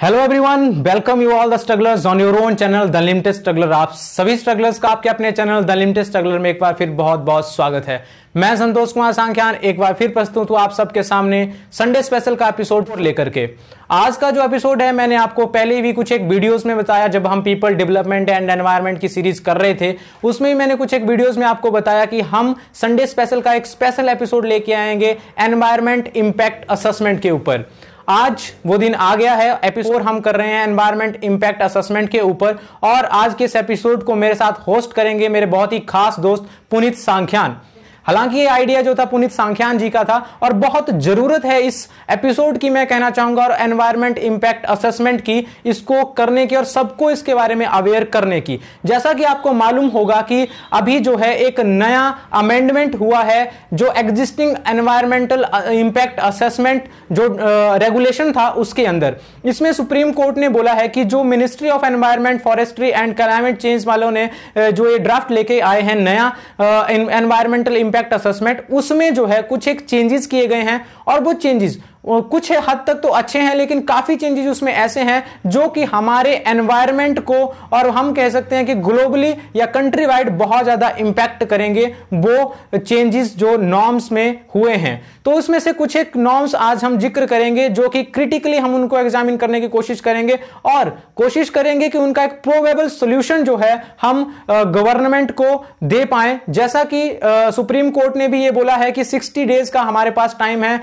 hello everyone welcome you all the strugglers on your own channel the limited struggler आप सभी strugglers का आपके अपने चैनल द लिमिटेड स्ट्रगलर में एक बार फिर बहुत बहुत स्वागत है मैं संतोष कुमार सांख्यान एक बार फिर प्रस्तुत हूं आप सबके सामने संडे स्पेशल का एपिसोड लेकर के आज का जो एपिसोड है मैंने आपको पहले भी कुछ एक वीडियोस में बताया जब हम पीपल डेवलपमेंट एंड एनवायरमेंट की सीरीज कर रहे थे उसमें भी मैंने कुछ एक वीडियोस में आपको बताया कि हम संडे स्पेशल का एक स्पेशल एपिसोड लेके आएंगे एनवायरमेंट इम्पैक्ट असेसमेंट के ऊपर आज वो दिन आ गया है एपिसोड हम कर रहे हैं एनवायरमेंट इंपैक्ट असेसमेंट के ऊपर और आज के इस एपिसोड को मेरे साथ होस्ट करेंगे मेरे बहुत ही खास दोस्त पुनित सांख्यान हालांकि ये आइडिया जो था पुनित सांख्यान जी का था और बहुत जरूरत है इस एपिसोड की मैं कहना चाहूंगा और एनवायरमेंट इंपैक्ट असेसमेंट की इसको करने की और सबको इसके बारे में अवेयर करने की जैसा कि आपको मालूम होगा कि अभी जो है एक नया अमेंडमेंट हुआ है जो एग्जिस्टिंग एनवायरमेंटल इंपैक्ट असेसमेंट जो रेगुलेशन uh, था उसके अंदर इसमें सुप्रीम कोर्ट ने बोला है कि जो ministry of environment forestry and climate change वालों ने uh, जो ये ड्राफ्ट लेके आए हैं नया environmental uh, impact impact assessment उसमें जो है कुछ एक चेंजेस किए गए हैं और वो चेंजेस कुछ हद तक तो अच्छे हैं लेकिन काफ़ी चेंजेस उसमें ऐसे हैं जो कि हमारे एनवायरमेंट को और हम कह सकते हैं कि ग्लोबली या कंट्री वाइड बहुत ज़्यादा इंपैक्ट करेंगे वो चेंजेस जो नॉर्म्स में हुए हैं तो उसमें से कुछ एक नॉर्म्स आज हम जिक्र करेंगे जो कि क्रिटिकली हम उनको एग्जामिन करने की कोशिश करेंगे और कोशिश करेंगे कि उनका एक प्रोबेबल सोल्यूशन जो है हम गवर्नमेंट को दे पाए जैसा कि सुप्रीम कोर्ट ने भी ये बोला है कि 60 डेज का हमारे पास टाइम है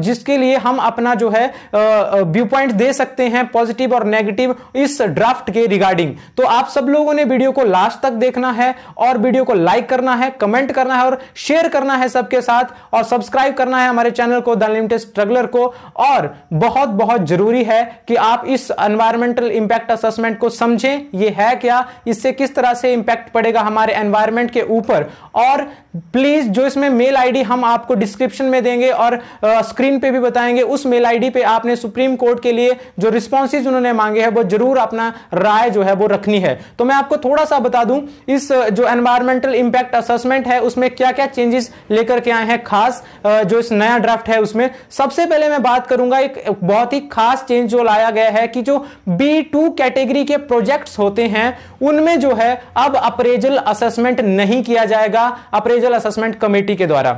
जिसके लिए हम अपना जो है व्यू पॉइंट दे सकते हैं पॉजिटिव और नेगेटिव इस ड्राफ्ट के रिगार्डिंग तो आप सब लोगों ने वीडियो को लास्ट तक देखना है और वीडियो को लाइक करना है कमेंट करना है और शेयर करना है सबके साथ और सब्सक्राइब करना है हमारे चैनल को द लिमिटेड स्ट्रगलर को और बहुत बहुत जरूरी है कि आप इस एनवायरमेंटल इंपैक्ट असेसमेंट को समझें ये है क्या इससे किस तरह से इंपैक्ट पड़ेगा हमारे एनवायरमेंट के ऊपर और प्लीज जो इसमें मेल आईडी हम आपको डिस्क्रिप्शन में देंगे और स्क्रीन पे भी बताएंगे उस मेल आईडी पे आपने सुप्रीम कोर्ट के लिए जो रिस्पॉन्सिस उन्होंने मांगे हैं वो जरूर अपना राय जो है वो रखनी है तो मैं आपको थोड़ा सा बता दूं इस जो एनवायरमेंटल इंपैक्ट असेसमेंट है उसमें क्या क्या चेंजेस लेकर के आए हैं खास जो इस नया ड्राफ्ट है उसमें सबसे पहले मैं बात करूंगा एक बहुत ही खास चेंज जो लाया गया है कि जो बी टू कैटेगरी के प्रोजेक्ट होते हैं उनमें जो है अब अप्रेजल असेसमेंट नहीं किया जाएगा अप्रेजल इंडिविजुअल असेसमेंट कमेटी के द्वारा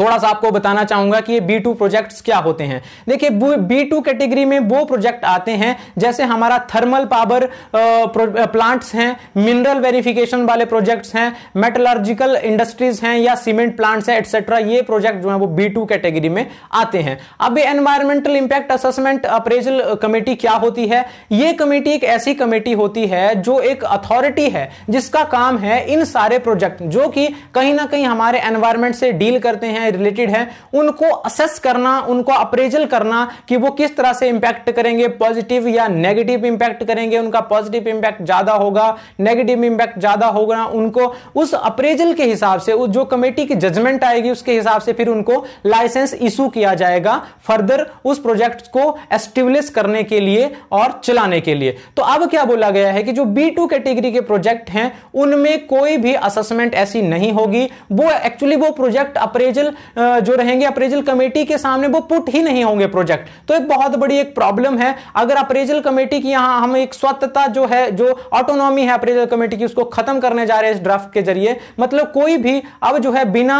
थोड़ा सा आपको बताना चाहूंगा कि ये बी टू प्रोजेक्ट्स क्या होते हैं देखिए बी टू कैटेगरी में वो प्रोजेक्ट आते हैं जैसे हमारा थर्मल पावर प्लांट्स हैं मिनरल वेरिफिकेशन वाले प्रोजेक्ट्स हैं मेटलर्जिकल इंडस्ट्रीज हैं या सीमेंट प्लांट्स हैं एटसेट्रा ये प्रोजेक्ट जो है वो बी टू कैटेगरी में आते हैं अब environmental impact assessment appraisal committee क्या होती है ये कमेटी एक ऐसी कमेटी होती है जो एक अथॉरिटी है जिसका काम है इन सारे प्रोजेक्ट जो कि कहीं ना कहीं हमारे एनवायरमेंट से डील करते हैं हैं रिलेटेड हैं उनको असेस करना उनको अप्रेजल करना कि वो किस तरह से इंपैक्ट करेंगे पॉजिटिव या नेगेटिव इंपैक्ट करेंगे उनका पॉजिटिव इंपैक्ट ज़्यादा होगा नेगेटिव इंपैक्ट ज़्यादा होगा उनको उस अप्रेजल के हिसाब से जो कमेटी की जजमेंट आएगी उसके हिसाब से फिर उनको लाइसेंस इशू किया जाएगा फर्दर उस प्रोजेक्ट को एस्टिब्लिश करने के लिए और चलाने के लिए तो अब क्या बोला गया है कि जो बी टू कैटेगरी के प्रोजेक्ट हैं उनमें कोई भी असेसमेंट ऐसी नहीं होगी वो एक्चुअली वो प्रोजेक्ट अप्रेजल जो रहेंगे अप्रेजल कमेटी के सामने वो पुट ही नहीं होंगे प्रोजेक्ट तो एक बहुत बड़ी एक प्रॉब्लम है अगर अप्रेजल कमेटी की यहां हम एक स्वतंत्रता जो है जो ऑटोनॉमी है अप्रेजल कमेटी की उसको खत्म करने जा रहे हैं इस ड्राफ्ट के जरिए मतलब कोई भी अब जो है बिना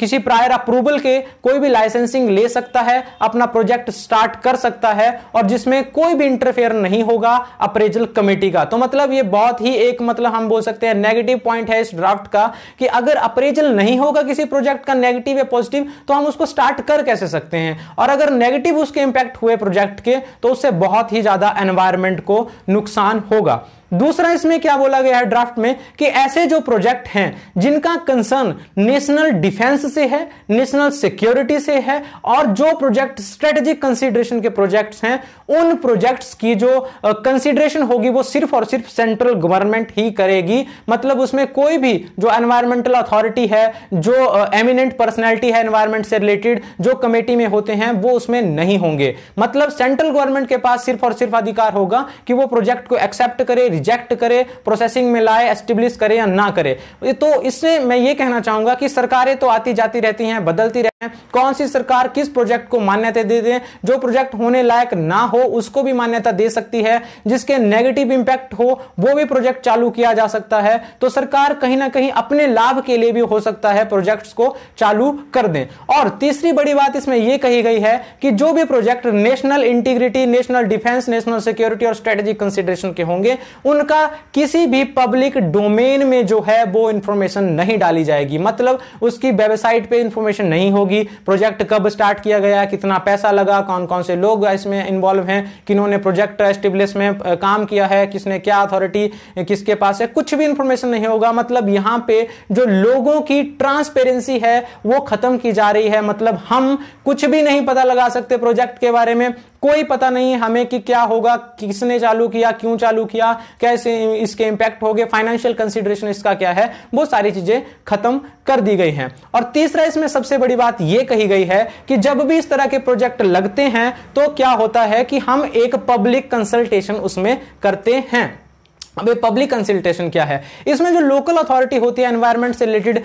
किसी प्रायर अप्रूवल के कोई भी लाइसेंसिंग ले सकता है अपना प्रोजेक्ट स्टार्ट कर सकता है और जिसमें कोई भी इंटरफेयर नहीं होगा अप्रेजल कमेटी का तो मतलब ये बहुत ही एक मतलब हम बोल सकते हैं नेगेटिव पॉइंट है इस ड्राफ्ट का कि अगर अप्रेजल नहीं होगा किसी प्रोजेक्ट का नेगेटिव नेगेटिव या पॉजिटिव तो हम उसको स्टार्ट कर कैसे सकते हैं और अगर नेगेटिव उसके इंपैक्ट हुए प्रोजेक्ट के तो उससे बहुत ही ज़्यादा एनवायरमेंट को नुकसान होगा दूसरा इसमें क्या बोला गया है ड्राफ्ट में कि ऐसे जो प्रोजेक्ट हैं जिनका कंसर्न नेशनल डिफेंस से है नेशनल सिक्योरिटी से है और जो प्रोजेक्ट स्ट्रेटेजिक कंसीडरेशन के प्रोजेक्ट्स हैं उन प्रोजेक्ट्स की जो कंसिडरेशन होगी वो सिर्फ और सिर्फ सेंट्रल गवर्नमेंट ही करेगी मतलब उसमें कोई भी जो एनवायरमेंटल अथॉरिटी है जो एमिनेंट पर्सनैलिटी है एनवायरमेंट से रिलेटेड जो कमेटी में होते हैं वो उसमें नहीं होंगे मतलब सेंट्रल गवर्नमेंट के पास सिर्फ और सिर्फ अधिकार होगा कि वो प्रोजेक्ट को एक्सेप्ट करे रिजेक्ट करे प्रोसेसिंग में लाए एस्टेब्लिश करे या ना करे तो इससे मैं ये कहना चाहूंगा कि सरकारें तो आती जाती रहती हैं बदलती रहती हैं कौन सी सरकार किस प्रोजेक्ट को मान्यता दे दे जो प्रोजेक्ट होने लायक ना हो उसको भी मान्यता दे सकती है जिसके नेगेटिव इंपैक्ट हो वो भी प्रोजेक्ट चालू किया जा सकता है तो सरकार कहीं ना कहीं अपने लाभ के लिए भी हो सकता है प्रोजेक्ट्स को चालू कर दें और तीसरी बड़ी बात इसमें यह कही गई है कि जो भी project national integrity national defence national security और स्ट्रेटेजिक कंसिडरेशन के होंगे उनका किसी भी पब्लिक डोमेन में जो है वो इंफॉर्मेशन नहीं डाली जाएगी मतलब उसकी वेबसाइट पे इंफॉर्मेशन नहीं होगी प्रोजेक्ट कब स्टार्ट किया गया कितना पैसा लगा कौन कौन से लोग इसमें इन्वॉल्व हैं किन्होंने प्रोजेक्ट एस्टेब्लिश में काम किया है किसने क्या अथॉरिटी किसके पास है कुछ भी इंफॉर्मेशन नहीं होगा मतलब यहां पे जो लोगों की ट्रांसपेरेंसी है वो खत्म की जा रही है मतलब हम कुछ भी नहीं पता लगा सकते प्रोजेक्ट के बारे में कोई पता नहीं हमें कि क्या होगा किसने चालू किया क्यों चालू किया कैसे इसके इंपैक्ट हो गए फाइनेंशियल कंसिडरेशन इसका क्या है वो सारी चीजें खत्म कर दी गई हैं और तीसरा इसमें सबसे बड़ी बात यह कही गई है कि जब भी इस तरह के प्रोजेक्ट लगते हैं तो क्या होता है कि हम एक पब्लिक कंसल्टेशन उसमें करते हैं अब ये पब्लिक कंसल्टेशन क्या है इसमें जो लोकल अथॉरिटी होती है एनवायरमेंट से रिलेटेड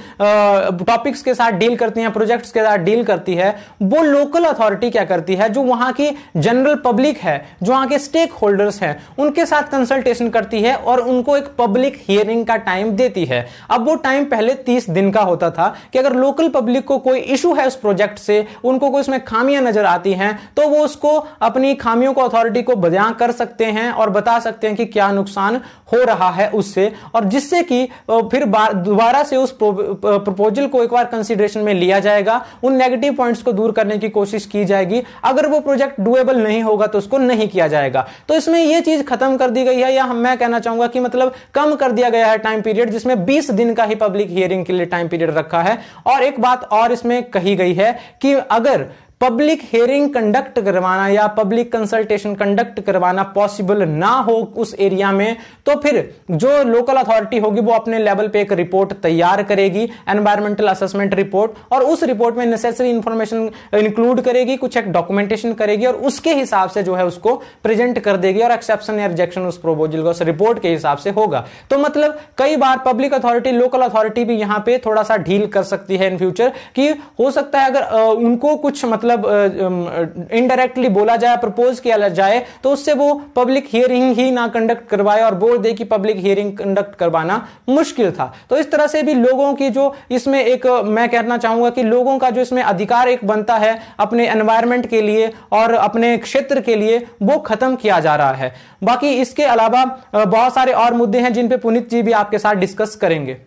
टॉपिक्स के साथ डील करती है प्रोजेक्ट्स के साथ डील करती है वो लोकल अथॉरिटी क्या करती है जो वहां की जनरल पब्लिक है जो वहां के स्टेक होल्डर्स हैं उनके साथ कंसल्टेशन करती है और उनको एक पब्लिक हियरिंग का टाइम देती है अब वो टाइम पहले तीस दिन का होता था कि अगर लोकल पब्लिक को कोई इशू है उस प्रोजेक्ट से उनको कोई उसमें खामियां नजर आती हैं तो वो उसको अपनी खामियों को अथॉरिटी को बजा कर सकते हैं और बता सकते हैं कि क्या नुकसान हो रहा है उससे और जिससे कि फिर दोबारा से उस प्रपोजल को एक बार कंसिडरेशन में लिया जाएगा उन नेगेटिव पॉइंट्स को दूर करने की कोशिश की जाएगी अगर वो प्रोजेक्ट डुएबल नहीं होगा तो उसको नहीं किया जाएगा तो इसमें यह चीज खत्म कर दी गई है या मैं कहना चाहूंगा कि मतलब कम कर दिया गया है टाइम पीरियड जिसमें बीस दिन का ही पब्लिक हियरिंग के लिए टाइम पीरियड रखा है और एक बात और इसमें कही गई है कि अगर पब्लिक हेयरिंग कंडक्ट करवाना या पब्लिक कंसल्टेशन कंडक्ट करवाना पॉसिबल ना हो उस एरिया में तो फिर जो लोकल अथॉरिटी होगी वो अपने लेवल पे एक रिपोर्ट तैयार करेगी एनवायरमेंटल असेसमेंट रिपोर्ट और उस रिपोर्ट में नेसेसरी इंफॉर्मेशन इंक्लूड करेगी कुछ एक डॉक्यूमेंटेशन करेगी और उसके हिसाब से जो है उसको प्रेजेंट कर देगी और एक्सेप्शन या रिजेक्शन उस प्रोपोजल का उस रिपोर्ट के हिसाब से होगा तो मतलब कई बार पब्लिक अथॉरिटी लोकल अथॉरिटी भी यहां पर थोड़ा सा ढील कर सकती है इन फ्यूचर कि हो सकता है अगर उनको कुछ मतलब मतलब इनडायरेक्टली बोला जाए प्रपोज किया जाए तो उससे वो पब्लिक हियरिंग ही ना कंडक्ट करवाए और बोल दे कि पब्लिक हियरिंग कंडक्ट करवाना मुश्किल था तो इस तरह से भी लोगों की जो इसमें एक मैं कहना चाहूंगा कि लोगों का जो इसमें अधिकार एक बनता है अपने एनवायरमेंट के लिए और अपने क्षेत्र के लिए वो खत्म किया जा रहा है बाकी इसके अलावा बहुत सारे और मुद्दे हैं जिन पे पुनित जी भी आपके साथ डिस्कस करेंगे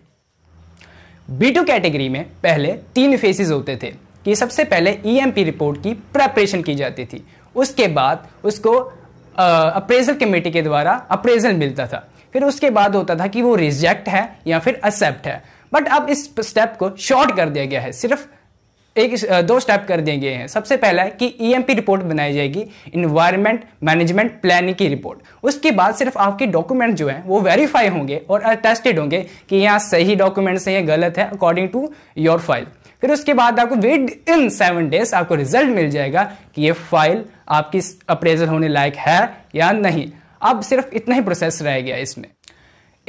बी टू कैटेगरी में पहले तीन फेसेस होते थे कि सबसे पहले ईएमपी e रिपोर्ट की प्रेपरेशन की जाती थी उसके बाद उसको अप्रेजल कमेटी के द्वारा अप्रेजल मिलता था फिर उसके बाद होता था कि वो रिजेक्ट है या फिर एक्सेप्ट है बट अब इस स्टेप को शॉर्ट कर दिया गया है सिर्फ एक दो स्टेप कर दिए गए हैं सबसे पहला है कि ईएमपी e रिपोर्ट बनाई जाएगी इन्वायरमेंट मैनेजमेंट प्लानिंग की रिपोर्ट उसके बाद सिर्फ आपके डॉक्यूमेंट जो हैं वो वेरीफाई होंगे और अटेस्टेड होंगे कि यहाँ सही डॉक्यूमेंट्स हैं या गलत है अकॉर्डिंग टू योर फाइल फिर उसके बाद आपको विद इन सेवन डेज आपको रिजल्ट मिल जाएगा कि ये फाइल आपकी अप्रेजल होने लायक है या नहीं अब सिर्फ इतना ही प्रोसेस रह गया इसमें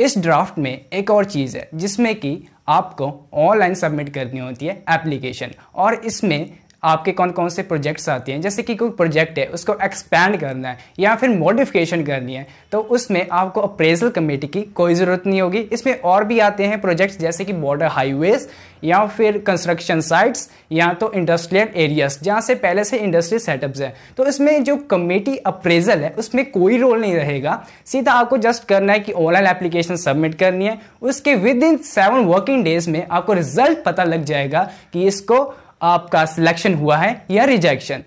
इस ड्राफ्ट में एक और चीज़ है जिसमें कि आपको ऑनलाइन सबमिट करनी होती है एप्लीकेशन और इसमें आपके कौन कौन से प्रोजेक्ट्स आते हैं जैसे कि कोई प्रोजेक्ट है उसको एक्सपैंड करना है या फिर मॉडिफिकेशन करनी है तो उसमें आपको अप्रेजल कमेटी की कोई ज़रूरत नहीं होगी इसमें और भी आते हैं प्रोजेक्ट्स जैसे कि बॉर्डर हाईवेज़ या फिर कंस्ट्रक्शन साइट्स या तो इंडस्ट्रियल एरियाज जहाँ से पहले से इंडस्ट्री सेटअप्स है तो इसमें जो कमेटी अप्रेजल है उसमें कोई रोल नहीं रहेगा सीधा आपको जस्ट करना है कि ऑनलाइन एप्लीकेशन सबमिट करनी है उसके within seven working days में आपको रिजल्ट पता लग जाएगा कि इसको आपका सिलेक्शन हुआ है या रिजेक्शन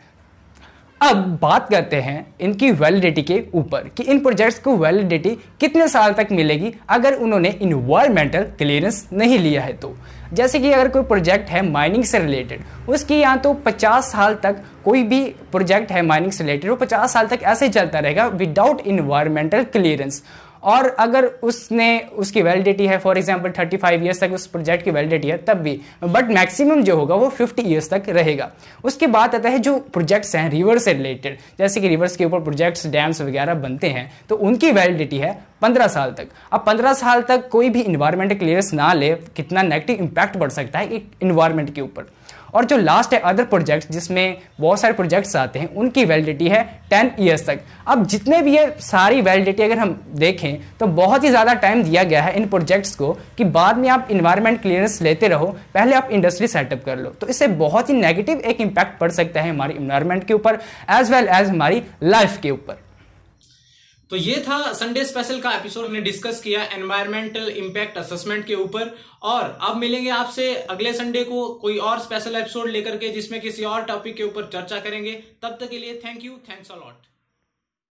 अब बात करते हैं इनकी वैलिडिटी के ऊपर कि इन प्रोजेक्ट्स को वैलिडिटी कितने साल तक मिलेगी अगर उन्होंने इन्वायरमेंटल क्लियरेंस नहीं लिया है तो जैसे कि अगर कोई प्रोजेक्ट है माइनिंग से रिलेटेड उसकी यहाँ तो 50 साल तक कोई भी प्रोजेक्ट है माइनिंग से रिलेटेड वो 50 साल तक ऐसे चलता रहेगा विदाउट इन्वायरमेंटल क्लियरेंस और अगर उसने उसकी वैलिडिटी है for example thirty five years तक उस प्रोजेक्ट की वैलिडिटी है तब भी बट मैक्सिमम जो होगा वो फिफ्टी ईयर्स तक रहेगा उसके बाद आता है जो प्रोजेक्ट्स हैं रिवर से रिलेटेड जैसे कि रिवर्स के ऊपर प्रोजेक्ट्स डैम्स वगैरह बनते हैं तो उनकी वैलिडिटी है पंद्रह साल तक अब पंद्रह साल तक कोई भी इन्वायरमेंट क्लियरेंस ना ले कितना नेगेटिव इम्पैक्ट बढ़ सकता है एक इन्वायरमेंट के ऊपर और जो लास्ट है अदर प्रोजेक्ट्स जिसमें बहुत सारे प्रोजेक्ट्स आते हैं उनकी वैलिडिटी है टेन ईयर्स तक अब जितने भी ये सारी वैलिडिटी अगर हम देखें तो बहुत ही ज़्यादा टाइम दिया गया है इन प्रोजेक्ट्स को कि बाद में आप इन्वायरमेंट क्लियरेंस लेते रहो पहले आप इंडस्ट्री सेटअप कर लो तो इससे बहुत ही नेगेटिव एक इम्पैक्ट पड़ सकता है हमारी इन्वायरमेंट के ऊपर एज वेल एज हमारी लाइफ के ऊपर तो ये था संडे स्पेशल का एपिसोड हमने डिस्कस किया एनवायरमेंटल इम्पैक्ट असेसमेंट के ऊपर और अब मिलेंगे आपसे अगले संडे को कोई और स्पेशल एपिसोड लेकर के जिसमें किसी और टॉपिक के ऊपर चर्चा करेंगे तब तक के लिए thank you thanks a lot